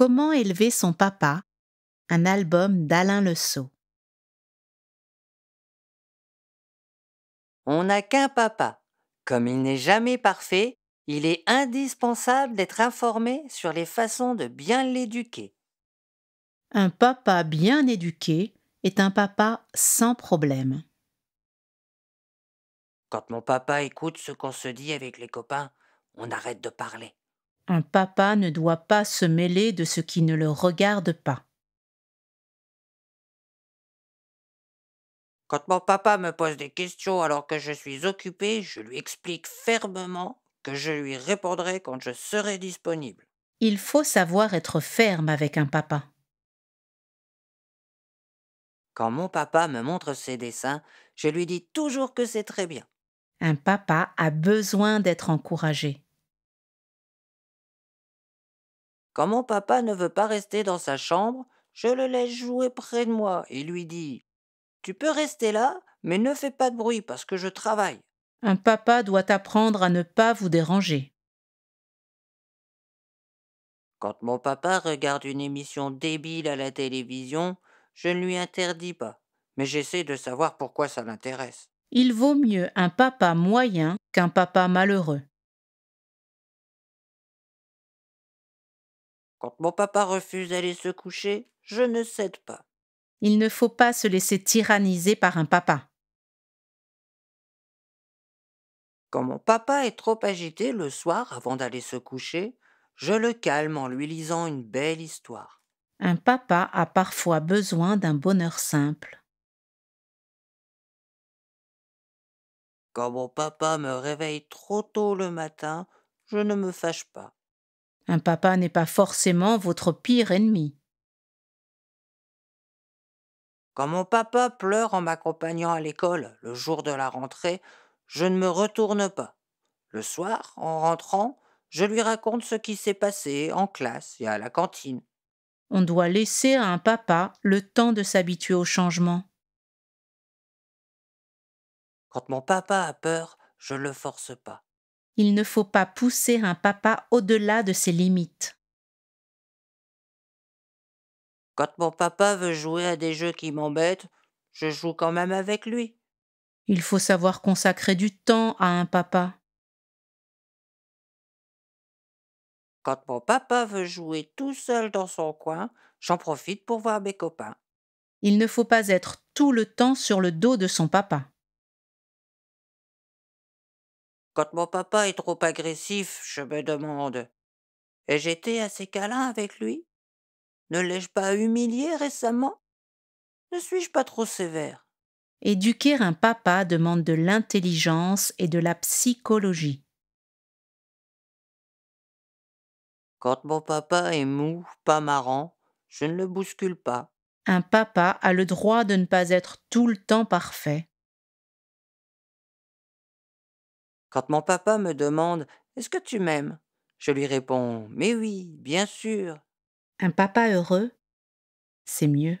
Comment élever son papa, un album d'Alain Le On n'a qu'un papa. Comme il n'est jamais parfait, il est indispensable d'être informé sur les façons de bien l'éduquer. Un papa bien éduqué est un papa sans problème. Quand mon papa écoute ce qu'on se dit avec les copains, on arrête de parler. Un papa ne doit pas se mêler de ce qui ne le regarde pas. Quand mon papa me pose des questions alors que je suis occupée, je lui explique fermement que je lui répondrai quand je serai disponible. Il faut savoir être ferme avec un papa. Quand mon papa me montre ses dessins, je lui dis toujours que c'est très bien. Un papa a besoin d'être encouragé. Quand mon papa ne veut pas rester dans sa chambre, je le laisse jouer près de moi et lui dis Tu peux rester là, mais ne fais pas de bruit parce que je travaille. Un papa doit apprendre à ne pas vous déranger. Quand mon papa regarde une émission débile à la télévision, je ne lui interdis pas, mais j'essaie de savoir pourquoi ça l'intéresse. Il vaut mieux un papa moyen qu'un papa malheureux. Quand mon papa refuse d'aller se coucher, je ne cède pas. Il ne faut pas se laisser tyranniser par un papa. Quand mon papa est trop agité le soir avant d'aller se coucher, je le calme en lui lisant une belle histoire. Un papa a parfois besoin d'un bonheur simple. Quand mon papa me réveille trop tôt le matin, je ne me fâche pas. Un papa n'est pas forcément votre pire ennemi. Quand mon papa pleure en m'accompagnant à l'école le jour de la rentrée, je ne me retourne pas. Le soir, en rentrant, je lui raconte ce qui s'est passé en classe et à la cantine. On doit laisser à un papa le temps de s'habituer au changement. Quand mon papa a peur, je ne le force pas il ne faut pas pousser un papa au-delà de ses limites. Quand mon papa veut jouer à des jeux qui m'embêtent, je joue quand même avec lui. Il faut savoir consacrer du temps à un papa. Quand mon papa veut jouer tout seul dans son coin, j'en profite pour voir mes copains. Il ne faut pas être tout le temps sur le dos de son papa. Quand mon papa est trop agressif, je me demande. « ai-je été assez câlin avec lui Ne l'ai-je pas humilié récemment Ne suis-je pas trop sévère Éduquer un papa demande de l'intelligence et de la psychologie. Quand mon papa est mou, pas marrant, je ne le bouscule pas. Un papa a le droit de ne pas être tout le temps parfait. Quand mon papa me demande Est-ce que tu m'aimes je lui réponds Mais oui, bien sûr. Un papa heureux, c'est mieux.